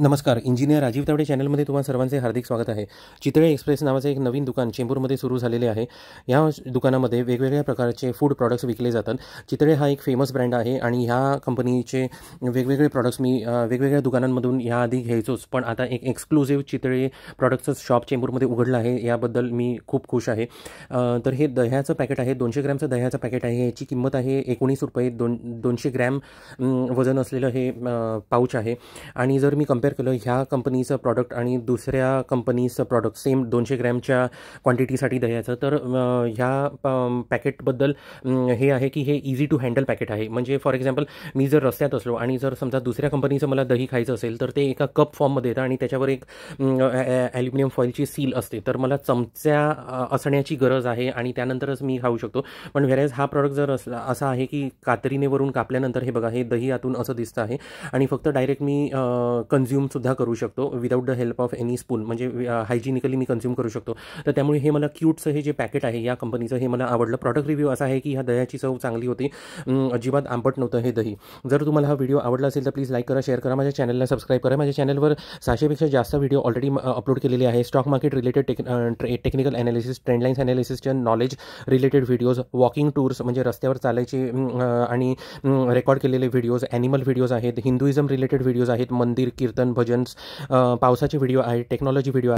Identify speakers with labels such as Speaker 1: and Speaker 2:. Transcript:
Speaker 1: नमस्कार engineer Rajiv channel में तुम्हारा तुम्हाला से हार्दिक स्वागत है चितळे एक्सप्रेस नावाचं एक नवीन दुकान में सुरू है आहे या वेगवेगे प्रकार के फूड प्रोडक्ट्स विकले जातात चितळे हा एक फेमस ब्रैंड है और आणि कंपनी के वेगवेगे प्रॉडक्ट्स मी वेगवेगे दुकानांमधून हा आधी पण आता एक एक्सक्लूसिव चितळे प्रॉडक्टचं शॉप चेंबूर में उघडलं है याबद्दल मी खूब खुश आहे तर हे दह्याचं पॅकेट आहे दोनशे ग्रॅमचं पैकेट है हे की किमत है एकोनीस रुपये दोन दोनशे ग्रैम वजन असलेलं हे पाऊच आहे जर मी कंपेअर कम्पेअर केलं ह्या कंपनीचं प्रॉडक्ट आणि दुसऱ्या कंपनीचं प्रॉडक्ट सेम दोनशे ग्रॅमच्या क्वांटिटीसाठी द्यायचं तर ह्या पॅकेटबद्दल हे आहे की हे इझी टू हँडल पॅकेट आहे म्हणजे फॉर एक्झाम्पल मी जर रस्त्यात असलो आणि जर समजा दुसऱ्या कंपनीचं मला दही खायचं असेल तर ते एका कप फॉर्ममध्ये येतं आणि त्याच्यावर एक ॲल्युमिनियम फॉईलची सील असते तर मला चमच्या असण्याची गरज आहे आणि त्यानंतरच मी खाऊ शकतो पण व्हेरेज हा प्रॉडक्ट जर असला असा आहे की कातरीने वरून कापल्यानंतर हे बघा हे दही आतून असं दिसतं आहे आणि फक्त डायरेक्ट मी कन्झ्युम कन्झ्युमसुद्धा करू शकतो without the help of any spoon म्हणजे हायजिनिकली मी कन्झ्युम करू शकतो तर त्यामुळे हे मला क्यूटचं हे जे पॅकेट आहे या कंपनीचं हे मला आवडलं प्रॉडक्ट रिव्ह्यू असा आहे की ह्या दह्याची चव चांगली होती अं, अजिबात आंबट नव्हतं हे दही जर तुम्हाला हा व्हिडिओ आवडला असेल तर प्लीज लाईक करा शेअर करा माझ्या चॅनलला सबस्क्राईब करा माझ्या चॅनलवर सहाशेपेक्षा जास्त व्हिडिओ ऑलरेडी अपलोड केलेले आहे stock market related tech technical analysis trendlines ॲनालिसिसच्या knowledge related videos walking tours म्हणजे रस्त्यावर चालायचे अं, आणि रेकॉर्ड अं, केलेले व्हिडिओज ॲनिमल व्हिडिओज आहेत हिंदुइझम रिलेटेड व्हिडिओज आहेत मंदिर कीर्तन कीर्तन भजन्स पावसाचे व्हिडिओ आहेत टेक्नॉलॉजी व्हिडिओ